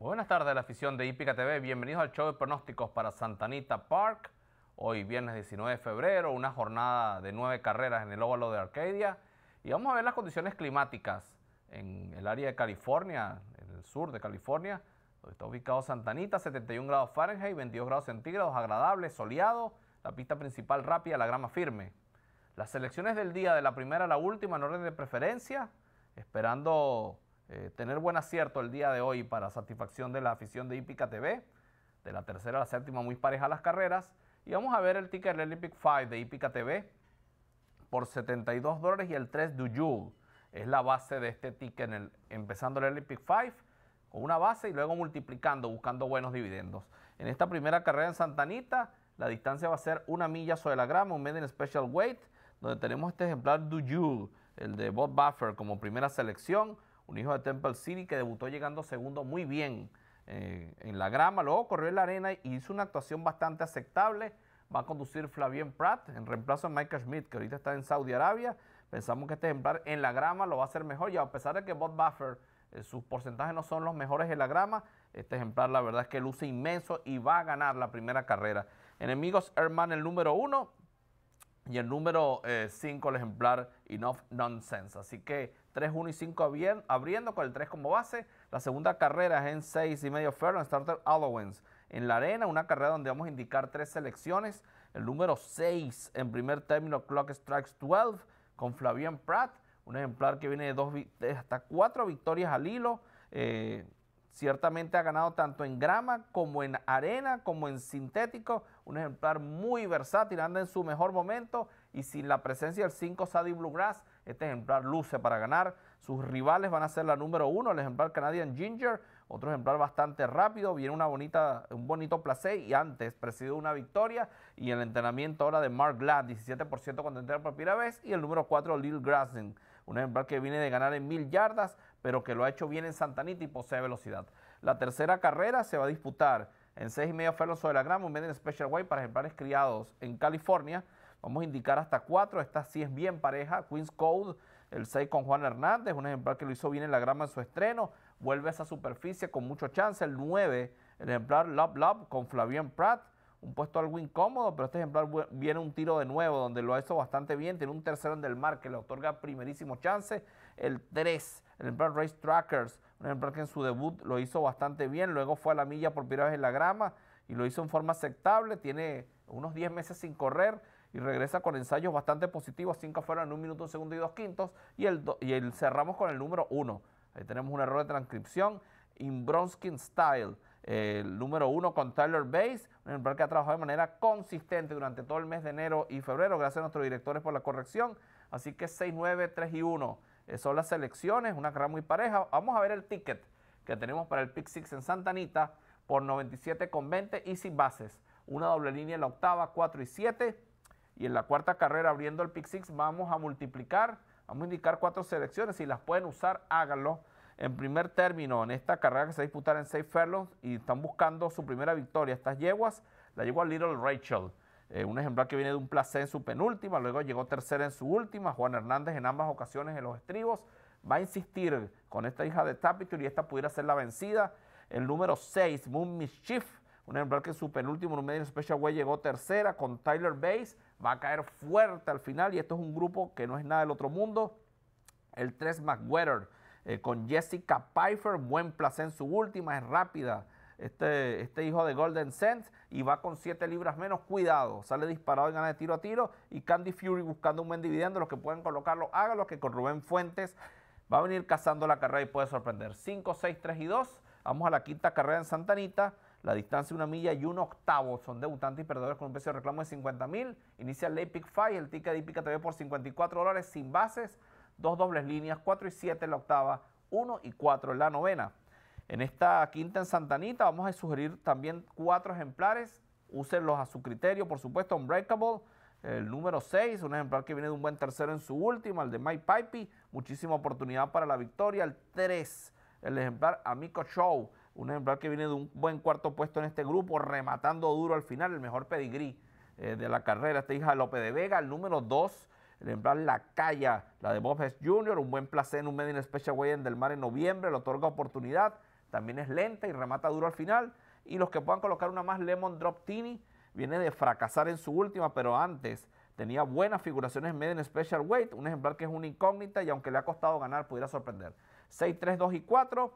Buenas tardes, la afición de Hípica TV. Bienvenidos al show de pronósticos para Santanita Park. Hoy, viernes 19 de febrero, una jornada de nueve carreras en el óvalo de Arcadia. Y vamos a ver las condiciones climáticas en el área de California, en el sur de California, donde está ubicado Santanita, 71 grados Fahrenheit, 22 grados centígrados, agradable, soleado, la pista principal rápida, la grama firme. Las selecciones del día, de la primera a la última, en orden de preferencia, esperando eh, tener buen acierto el día de hoy para satisfacción de la afición de Ipica TV, de la tercera a la séptima muy pareja las carreras, y vamos a ver el ticket del Olympic 5 de Ipica TV por 72 dólares y el 3 Dujul es la base de este ticket en el, empezando el Olympic 5 con una base y luego multiplicando, buscando buenos dividendos. En esta primera carrera en Santanita, la distancia va a ser una milla sobre la grama, un medium special weight, donde tenemos este ejemplar Dujul, el de Bob Buffer como primera selección un hijo de Temple City que debutó llegando segundo muy bien eh, en la grama, luego corrió en la arena y hizo una actuación bastante aceptable. Va a conducir Flavien Pratt en reemplazo de Michael Schmidt, que ahorita está en Saudi Arabia. Pensamos que este ejemplar en la grama lo va a hacer mejor y a pesar de que Bob Buffer eh, sus porcentajes no son los mejores en la grama, este ejemplar la verdad es que luce inmenso y va a ganar la primera carrera. Enemigos Herman el número uno y el número eh, cinco el ejemplar Enough Nonsense. Así que 3-1 y 5 abriendo con el 3 como base. La segunda carrera es en 6 y medio ferro en Starter Allowance. En la arena, una carrera donde vamos a indicar tres selecciones. El número 6 en primer término, Clock Strikes 12, con Flavian Pratt. Un ejemplar que viene de, dos, hasta cuatro victorias al hilo. Eh, ciertamente ha ganado tanto en grama como en arena, como en sintético. Un ejemplar muy versátil, anda en su mejor momento y sin la presencia del 5 Sadie Bluegrass, este ejemplar luce para ganar. Sus rivales van a ser la número 1, el ejemplar Canadian Ginger, otro ejemplar bastante rápido, viene una bonita, un bonito placer y antes presidió una victoria y el entrenamiento ahora de Mark Glad, 17% cuando entra por primera vez y el número 4 Lil Grassen, un ejemplar que viene de ganar en mil yardas, pero que lo ha hecho bien en Santanita y posee velocidad. La tercera carrera se va a disputar en 6 y medio sobre la grama un Special Way para ejemplares criados en California. Vamos a indicar hasta cuatro. Esta sí es bien pareja. Queen's Code, el seis con Juan Hernández, un ejemplar que lo hizo bien en la grama en su estreno. Vuelve a esa superficie con mucho chance. El nueve, el ejemplar Love Love con Flavian Pratt. Un puesto algo incómodo, pero este ejemplar viene un tiro de nuevo, donde lo ha hecho bastante bien. Tiene un tercero en Del Mar que le otorga primerísimo chance. El 3, el ejemplar Race Trackers, un ejemplar que en su debut lo hizo bastante bien. Luego fue a la milla por primera vez en la grama y lo hizo en forma aceptable. Tiene unos 10 meses sin correr y regresa con ensayos bastante positivos, cinco fueron en un minuto, un segundo y dos quintos, y el, y el cerramos con el número 1. Ahí tenemos un error de transcripción, in bronskin Style, el número 1 con Tyler base un ejemplar que ha trabajado de manera consistente durante todo el mes de enero y febrero, gracias a nuestros directores por la corrección, así que 6, 9, 3 y 1 eh, son las selecciones, una carrera muy pareja. Vamos a ver el ticket que tenemos para el Pick Six en Santa Anita por 97,20 y sin bases. Una doble línea en la octava, 4 y 7. Y en la cuarta carrera, abriendo el pick six, vamos a multiplicar, vamos a indicar cuatro selecciones. Si las pueden usar, háganlo. En primer término, en esta carrera que se disputar en seis furlongs y están buscando su primera victoria, estas yeguas, la yegua Little Rachel. Eh, un ejemplar que viene de un placer en su penúltima, luego llegó tercera en su última, Juan Hernández en ambas ocasiones en los estribos, va a insistir con esta hija de Tapitur y esta pudiera ser la vencida. El número 6, Moon Mischief, un ejemplar que en su penúltimo número medio Special Way llegó tercera con Tyler base Va a caer fuerte al final y esto es un grupo que no es nada del otro mundo. El 3 McWeather eh, con Jessica Pfeiffer. Buen placer en su última, es rápida. Este, este, hijo de Golden Sense y va con 7 libras menos, cuidado, sale disparado y gana de tiro a tiro y Candy Fury buscando un buen dividendo, los que pueden colocarlo, hágalo que con Rubén Fuentes va a venir cazando la carrera y puede sorprender. 5, 6, 3 y 2, vamos a la quinta carrera en Santanita la distancia una milla y un octavo son debutantes y perdedores con un precio de reclamo de 50 mil. Inicia el Epic Five, el ticket de te TV por 54 dólares sin bases, dos dobles líneas, 4 y 7 en la octava, 1 y 4 en la novena. En esta quinta en Santanita vamos a sugerir también cuatro ejemplares. Úsenlos a su criterio, por supuesto, Unbreakable, el número 6, un ejemplar que viene de un buen tercero en su última, el de Mike Pipey, muchísima oportunidad para la victoria. El 3, el ejemplar Amico Show un ejemplar que viene de un buen cuarto puesto en este grupo, rematando duro al final, el mejor pedigrí eh, de la carrera. Esta hija López de Vega, el número 2, el ejemplar La Calla, la de Bob Hess Jr., un buen placer en un Median Special weight en Del Mar en noviembre, le otorga oportunidad. También es lenta y remata duro al final. Y los que puedan colocar una más, Lemon Drop Tini, viene de fracasar en su última, pero antes tenía buenas figuraciones en Median Special Weight, un ejemplar que es una incógnita y aunque le ha costado ganar, pudiera sorprender. 6, 3, 2 y 4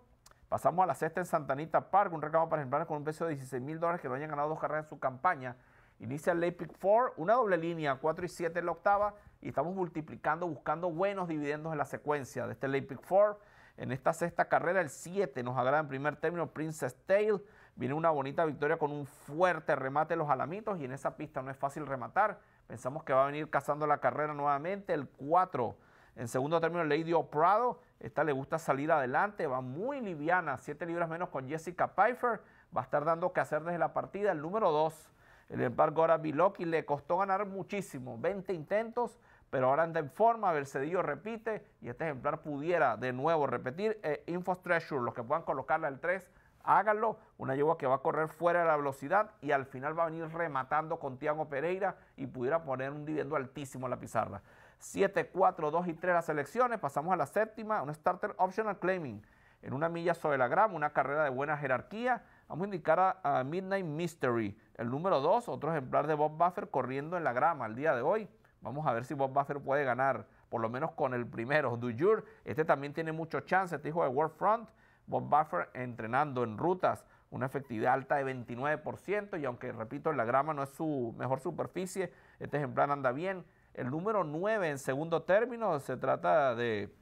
Pasamos a la sexta en Santanita Park, un recado para ejemplares con un precio de 16 mil dólares que no hayan ganado dos carreras en su campaña. Inicia el late pick 4, una doble línea, 4 y 7 en la octava, y estamos multiplicando, buscando buenos dividendos en la secuencia de este late pick 4. En esta sexta carrera, el 7 nos agrada en primer término Princess Tail. Viene una bonita victoria con un fuerte remate de los alamitos y en esa pista no es fácil rematar. Pensamos que va a venir cazando la carrera nuevamente. El 4 en segundo término, Lady O'Prado, esta le gusta salir adelante, va muy liviana, 7 libras menos con Jessica Pfeiffer, va a estar dando que hacer desde la partida. El número 2, el embargo ahora Biloki, le costó ganar muchísimo, 20 intentos, pero ahora anda en forma, Bercedillo repite y este ejemplar pudiera de nuevo repetir. E Info los que puedan colocarla al 3, háganlo. Una yegua que va a correr fuera de la velocidad y al final va a venir rematando con Tiago Pereira y pudiera poner un dividendo altísimo en la pizarra. 7, 4, 2 y 3 las selecciones. Pasamos a la séptima, un starter optional claiming en una milla sobre la grama, una carrera de buena jerarquía. Vamos a indicar a, Midnight Mystery, el número 2, otro ejemplar de Bob Buffer corriendo en la grama al día de hoy. Vamos a ver si Bob Buffer puede ganar, por lo menos con el primero, your Este también tiene mucho chances este hijo de World Front. Bob Buffer entrenando en rutas, una efectividad alta de 29%, y aunque repito, la grama no es su mejor superficie, este ejemplar anda bien. El número 9 en segundo término se trata de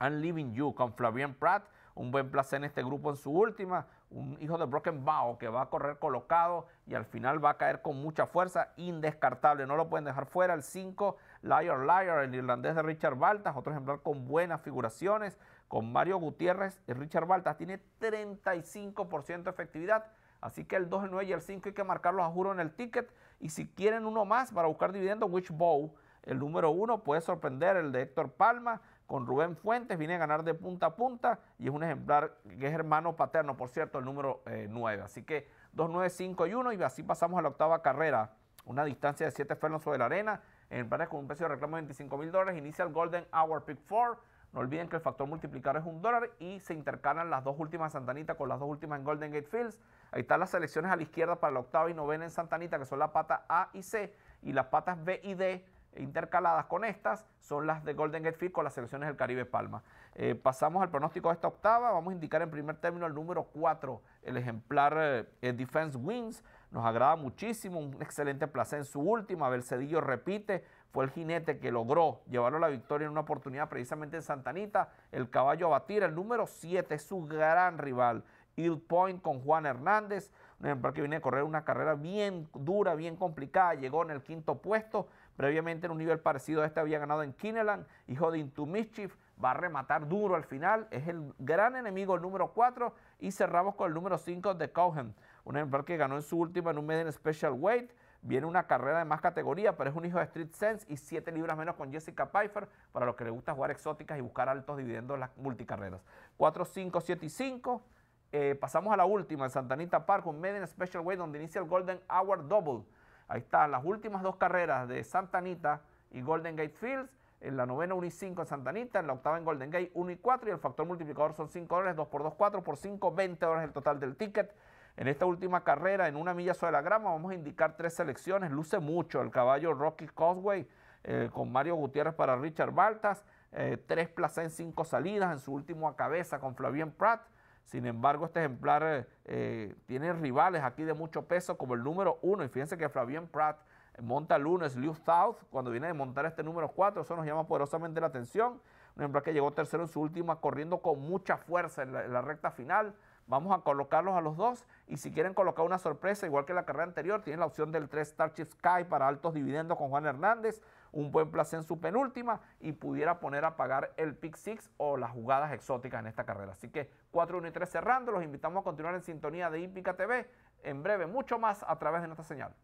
Unleaving You con Flavien Pratt. Un buen placer en este grupo en su última. Un hijo de Broken Bow que va a correr colocado y al final va a caer con mucha fuerza. Indescartable. No lo pueden dejar fuera. El 5, Liar Liar, el irlandés de Richard Baltas. Otro ejemplar con buenas figuraciones. Con Mario Gutiérrez y Richard Baltas. Tiene 35% de efectividad. Así que el 2, el 9 y el 5 hay que marcarlos a juro en el ticket y si quieren uno más para buscar dividendo, Which Bow, el número uno, puede sorprender el de Héctor Palma con Rubén Fuentes, viene a ganar de punta a punta y es un ejemplar que es hermano paterno, por cierto, el número eh, nueve. 9. Así que 2, y 1 y así pasamos a la octava carrera, una distancia de 7 fernos sobre la arena, en planes con un precio de reclamo de 25 mil dólares, inicia el Golden Hour Pick 4 no olviden que el factor multiplicador es un dólar y se intercalan las dos últimas en Santanita con las dos últimas en Golden Gate Fields. Ahí están las selecciones a la izquierda para la octava y novena en Santanita, que son la pata A y C, y las patas B y D intercaladas con estas son las de Golden Gate Field con las selecciones del Caribe Palma. Eh, pasamos al pronóstico de esta octava. Vamos a indicar en primer término el número 4, el ejemplar eh, Defense Wings. Nos agrada muchísimo, un excelente placer en su última. Abel Cedillo repite, fue el jinete que logró llevarlo a la victoria en una oportunidad precisamente en Santanita. El caballo a batir, el número 7, es su gran rival. Hill Point con Juan Hernández, un ejemplar que viene a correr una carrera bien dura, bien complicada, llegó en el quinto puesto, previamente en un nivel parecido a este había ganado en Kineland, hijo de Into Mischief, va a rematar duro al final, es el gran enemigo el número 4 y cerramos con el número 5 de Cohen. Un ejemplar que ganó en su última en un Median Special Weight. Viene una carrera de más categoría, pero es un hijo de Street Sense y 7 libras menos con Jessica Pfeiffer para los que les gusta jugar exóticas y buscar altos dividendos en las multicarreras. 4, 5, 7 y 5. Eh, pasamos a la última en Santanita Park, un Made Special Weight donde inicia el Golden Hour Double. Ahí están las últimas dos carreras de Santanita y Golden Gate Fields. En la novena 1 y 5 en Santanita, en la octava en Golden Gate 1 y 4 y el factor multiplicador son 5 dólares, 2 por 2, 4 por 5, 20 dólares el total del ticket. En esta última carrera, en una milla sobre la grama, vamos a indicar tres selecciones. Luce mucho el caballo Rocky Cosway eh, con Mario Gutiérrez para Richard Baltas. Eh, tres plazas en cinco salidas en su último a cabeza con Flavien Pratt. Sin embargo, este ejemplar eh, tiene rivales aquí de mucho peso, como el número uno. Y fíjense que Flavien Pratt monta lunes Liu South, cuando viene de montar este número cuatro, eso nos llama poderosamente la atención. Un ejemplar que llegó tercero en su última, corriendo con mucha fuerza en la recta final. Vamos a colocarlos a los dos y si quieren colocar una sorpresa, igual que la carrera anterior, tienen la opción del 3 Starship Sky para altos dividendos con Juan Hernández, un buen placer en su penúltima y pudiera poner a pagar el pick 6 o las jugadas exóticas en esta carrera. Así que 4, 1 y 3 cerrando, los invitamos a continuar en sintonía de Ímpica TV. En breve, mucho más a través de nuestra señal.